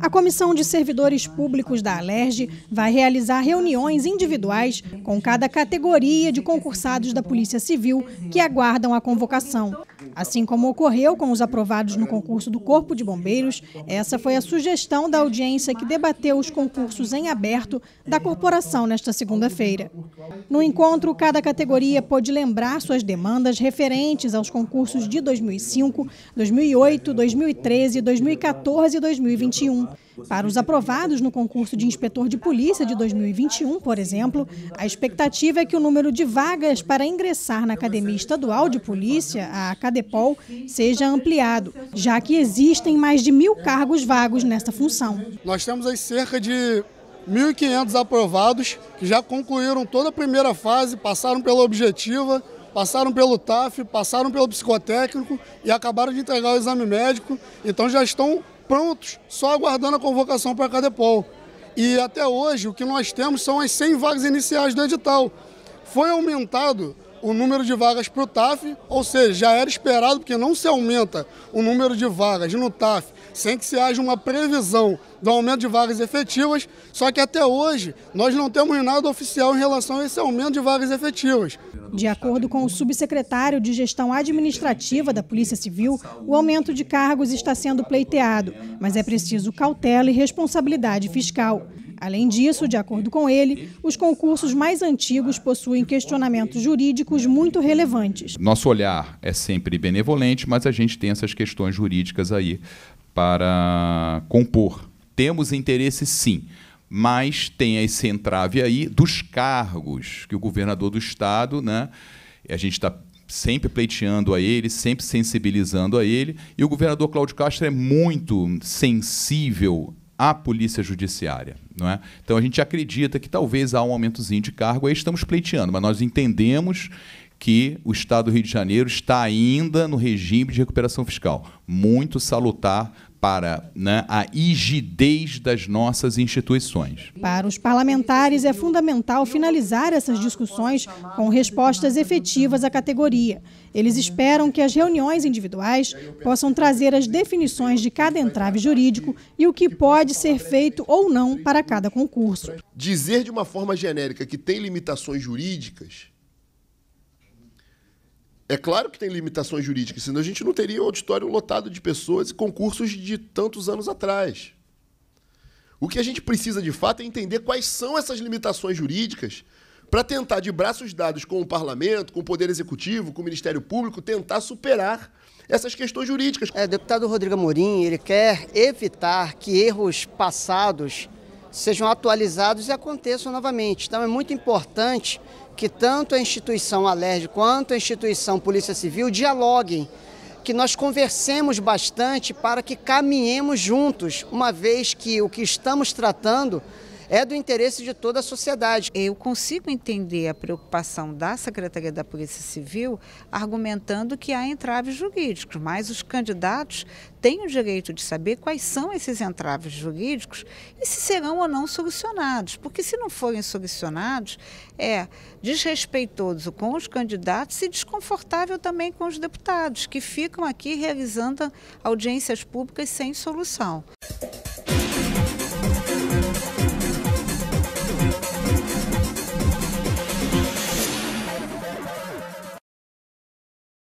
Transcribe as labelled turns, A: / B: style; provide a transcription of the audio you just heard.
A: A Comissão de Servidores Públicos da Alerj vai realizar reuniões individuais com cada categoria de concursados da Polícia Civil que aguardam a convocação. Assim como ocorreu com os aprovados no concurso do Corpo de Bombeiros, essa foi a sugestão da audiência que debateu os concursos em aberto da corporação nesta segunda-feira. No encontro, cada categoria pôde lembrar suas demandas referentes aos concursos de 2005, 2008, 2013, 2014 e 2021. Para os aprovados no concurso de inspetor de polícia de 2021, por exemplo, a expectativa é que o número de vagas para ingressar na Academia Estadual de Polícia, a ACADEP, CEPOL seja ampliado, já que existem mais de mil cargos vagos nesta função.
B: Nós temos aí cerca de 1.500 aprovados que já concluíram toda a primeira fase, passaram pela objetiva, passaram pelo TAF, passaram pelo psicotécnico e acabaram de entregar o exame médico, então já estão prontos, só aguardando a convocação para a Cadepol. E até hoje o que nós temos são as 100 vagas iniciais do edital. Foi aumentado o número de vagas para o TAF, ou seja, já era esperado, porque não se aumenta o número de vagas no TAF sem que se haja uma previsão do aumento de
A: vagas efetivas, só que até hoje nós não temos nada oficial em relação a esse aumento de vagas efetivas. De acordo com o subsecretário de Gestão Administrativa da Polícia Civil, o aumento de cargos está sendo pleiteado, mas é preciso cautela e responsabilidade fiscal. Além disso, de acordo com ele, os concursos mais antigos possuem questionamentos jurídicos muito relevantes.
C: Nosso olhar é sempre benevolente, mas a gente tem essas questões jurídicas aí para compor. Temos interesse, sim mas tem esse entrave aí dos cargos que o governador do estado, né? A gente está sempre pleiteando a ele, sempre sensibilizando a ele, e o governador Cláudio Castro é muito sensível à polícia judiciária. Não é? Então a gente acredita que talvez há um aumentozinho de cargo, aí estamos pleiteando, mas nós entendemos que o Estado do Rio de Janeiro está ainda no regime de recuperação fiscal. Muito salutar para né, a rigidez das nossas instituições.
A: Para os parlamentares é fundamental finalizar essas discussões com respostas efetivas à categoria. Eles esperam que as reuniões individuais possam trazer as definições de cada entrave jurídico e o que pode ser feito ou não para cada concurso.
B: Dizer de uma forma genérica que tem limitações jurídicas é claro que tem limitações jurídicas, senão a gente não teria auditório lotado de pessoas e concursos de tantos anos atrás. O que a gente precisa de fato é entender quais são essas limitações jurídicas para tentar, de braços dados com o parlamento, com o Poder Executivo, com o Ministério Público, tentar superar essas questões jurídicas. É, o deputado Rodrigo Amorim, ele quer evitar que erros passados
D: sejam atualizados e aconteçam novamente. Então é muito importante que tanto a instituição Alerj quanto a instituição Polícia Civil dialoguem, que nós conversemos bastante para que caminhemos juntos, uma vez que o que estamos tratando é do interesse de toda a sociedade. Eu consigo entender a preocupação da Secretaria da Polícia Civil argumentando que há entraves jurídicos, mas os candidatos têm o direito de saber quais são esses entraves jurídicos e se serão ou não solucionados, porque se não forem solucionados, é desrespeitoso com os candidatos e desconfortável também com os deputados, que ficam aqui realizando audiências públicas sem solução.